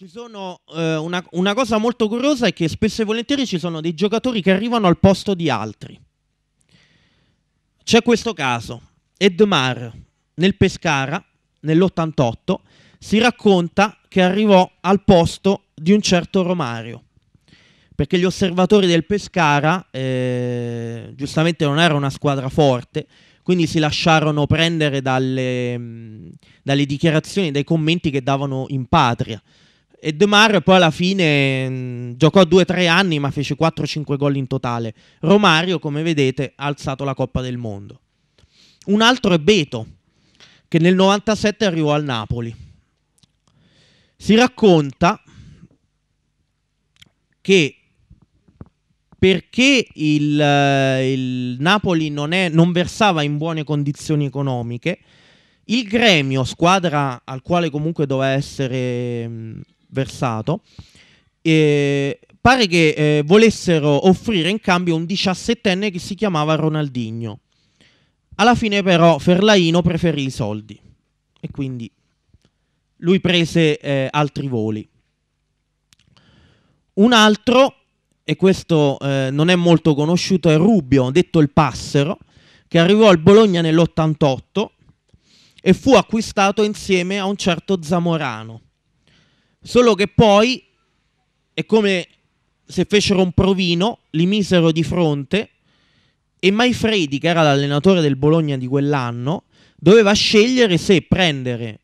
Ci sono eh, una, una, cosa molto curiosa è che spesso e volentieri ci sono dei giocatori che arrivano al posto di altri. C'è questo caso, Edmar nel Pescara nell'88 si racconta che arrivò al posto di un certo Romario perché gli osservatori del Pescara eh, giustamente non era una squadra forte, quindi si lasciarono prendere dalle, dalle dichiarazioni, dai commenti che davano in patria. E De Mario poi alla fine mh, mm, giocò 2-3 anni ma fece 4-5 gol in totale. Romario, come vedete, ha alzato la Coppa del Mondo. Un altro è Beto, che nel 97 arrivò al Napoli. Si racconta che perché il, eh, il Napoli non, è, non versava in buone condizioni economiche, il gremio, squadra al quale comunque doveva essere mm, versato. E pare che eh, volessero offrire in cambio un 17enne che si chiamava Ronaldinho. Alla fine però Ferlaino preferì i soldi e quindi lui prese eh, altri voli. Un altro, e questo eh, non è molto conosciuto, è Rubio, detto il Passero, che arrivò al Bologna nell'88 e fu acquistato insieme a un certo Zamorano. Solo che poi è come se fecero un provino, li misero di fronte e Maifredi, che era l'allenatore del Bologna di quell'anno, doveva scegliere se prendere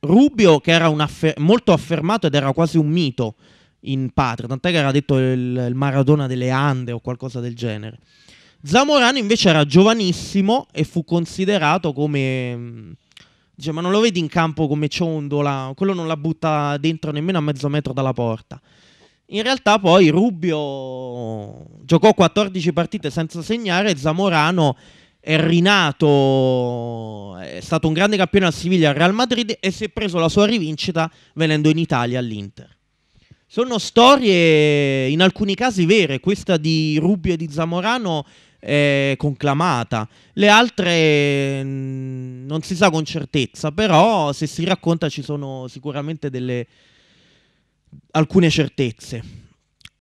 Rubio, che era affer- molto affermato ed era quasi un mito in patria, tant'è che era detto il, il Maradona delle Ande o qualcosa del genere. Zamorano invece era giovanissimo e fu considerato come mm, Dice, ma non lo vedi in campo come ciondola? Quello non la butta dentro nemmeno a mezzo metro dalla porta. In realtà poi Rubio giocò 14 partite senza segnare, Zamorano è rinato, è stato un grande campione al Siviglia al Real Madrid e si è preso la sua rivincita venendo in Italia all'Inter. Sono storie in alcuni casi vere, questa di Rubio e di Zamorano eh, conclamata. Le altre mh, mm, non si sa con certezza, però se si racconta ci sono sicuramente delle alcune certezze.